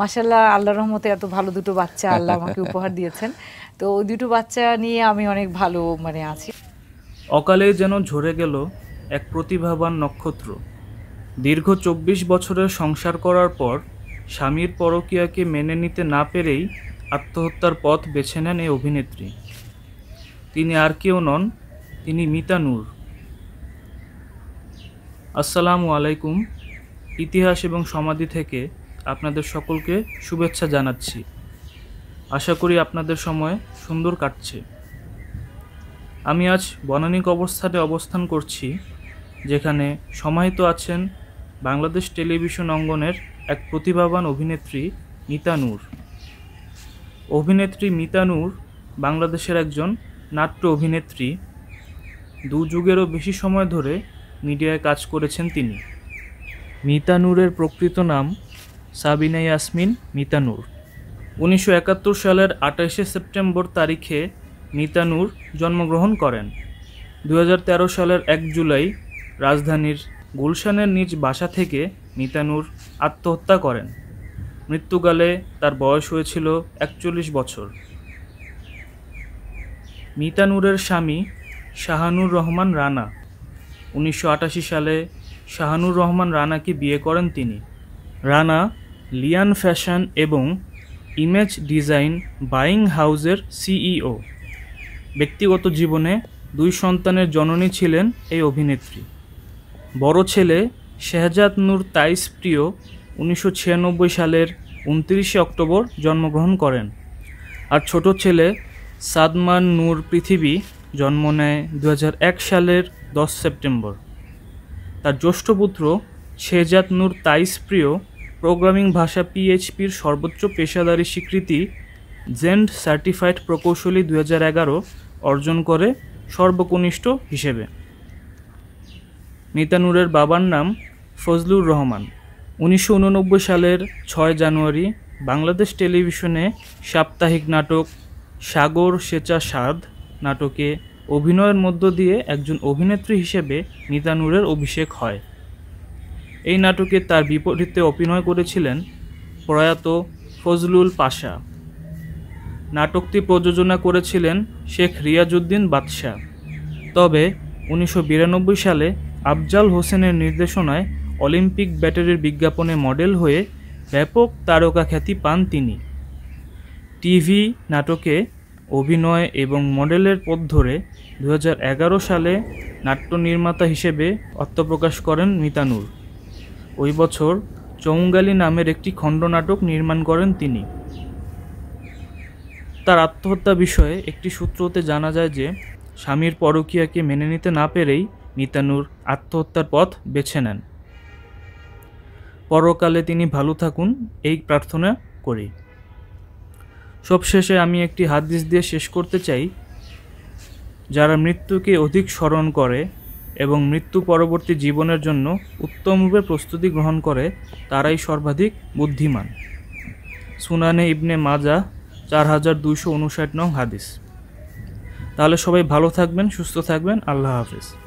মাসাল্লাহ আল্লাহ রহমতে এত ভালো দুটো বাচ্চা আল্লাহ আমাকে উপহার দিয়েছেন তো ওই দুটো বাচ্চা নিয়ে আমি অনেক ভালো মানে আছি অকালে যেন ঝরে গেল এক প্রতিভাবান নক্ষত্র দীর্ঘ চব্বিশ বছরের সংসার করার পর স্বামীর পরকিয়াকে মেনে নিতে না পেরেই আত্মহত্যার পথ বেছে নেন এই অভিনেত্রী তিনি আর কেউ নন তিনি মিতা নূর আসসালামু আলাইকুম ইতিহাস এবং সমাধি থেকে আপনাদের সকলকে শুভেচ্ছা জানাচ্ছি আশা করি আপনাদের সময় সুন্দর কাটছে আমি আজ বনানিক অবস্থাতে অবস্থান করছি যেখানে সমাহিত আছেন বাংলাদেশ টেলিভিশন অঙ্গনের এক প্রতিভাবান অভিনেত্রী মিতা নূর অভিনেত্রী মিতা নূর বাংলাদেশের একজন নাট্য অভিনেত্রী দু যুগেরও বেশি সময় ধরে মিডিয়ায় কাজ করেছেন তিনি মিতা নূরের প্রকৃত নাম সাবিনা ইয়াসমিন মিতানুর উনিশশো একাত্তর সালের আঠাশে সেপ্টেম্বর তারিখে মিতানুর জন্মগ্রহণ করেন দু সালের এক জুলাই রাজধানীর গুলশানের নিজ বাসা থেকে মিতানুর আত্মহত্যা করেন মৃত্যুকালে তার বয়স হয়েছিল একচল্লিশ বছর মিতানুরের স্বামী শাহানুর রহমান রানা উনিশশো সালে শাহানুর রহমান রানাকে বিয়ে করেন তিনি রানা লিয়ান ফ্যাশন এবং ইমেজ ডিজাইন বাইং হাউজের সিইও ব্যক্তিগত জীবনে দুই সন্তানের জননী ছিলেন এই অভিনেত্রী বড় ছেলে শেহজাদ নূর তাইস প্রিয় উনিশশো সালের উনত্রিশে অক্টোবর জন্মগ্রহণ করেন আর ছোট ছেলে সাদমান নূর পৃথিবী জন্ম নেয় দু সালের দশ সেপ্টেম্বর তার জ্যেষ্ঠ পুত্র শেহজাদ নূর তাইস প্রিয় প্রোগ্রামিং ভাষা পিএইচপির সর্বোচ্চ পেশাদারী স্বীকৃতি জেন্ড সার্টিফাইড প্রকৌশলী দু অর্জন করে সর্বকনিষ্ঠ হিসেবে মিতানুরের বাবার নাম ফজলুর রহমান উনিশশো সালের ছয় জানুয়ারি বাংলাদেশ টেলিভিশনে সাপ্তাহিক নাটক সাগর সেচা সাদ নাটকে অভিনয়ের মধ্য দিয়ে একজন অভিনেত্রী হিসেবে মিতানুরের অভিষেক হয় এই নাটকে তার বিপরীতে অভিনয় করেছিলেন প্রয়াত ফজলুল পাশা নাটকটি প্রযোজনা করেছিলেন শেখ রিয়াজুদ্দিন বাদশাহ তবে উনিশশো সালে আফজাল হোসেনের নির্দেশনায় অলিম্পিক ব্যাটারির বিজ্ঞাপনে মডেল হয়ে ব্যাপক তারকা খ্যাতি পান তিনি টিভি নাটকে অভিনয় এবং মডেলের পথ ধরে দু সালে নাট্য নির্মাতা হিসেবে আত্মপ্রকাশ করেন মিতানুর ওই বছর চৌঙ্গালি নামের একটি খণ্ডনাটক নির্মাণ করেন তিনি তার আত্মহত্যা বিষয়ে একটি সূত্রতে জানা যায় যে স্বামীর পরকীয়াকে মেনে নিতে না পেরেই নিতানুর আত্মহত্যার পথ বেছে নেন পরকালে তিনি ভালো থাকুন এই প্রার্থনা করি সবশেষে আমি একটি হাদিস দিয়ে শেষ করতে চাই যারা মৃত্যুকে অধিক স্মরণ করে এবং মৃত্যু পরবর্তী জীবনের জন্য উত্তমরূপে প্রস্তুতি গ্রহণ করে তারাই সর্বাধিক বুদ্ধিমান সুনানে ইবনে মাজা চার হাজার দুইশো উনষাট নং হাদিস তাহলে সবাই ভালো থাকবেন সুস্থ থাকবেন আল্লাহ হাফিজ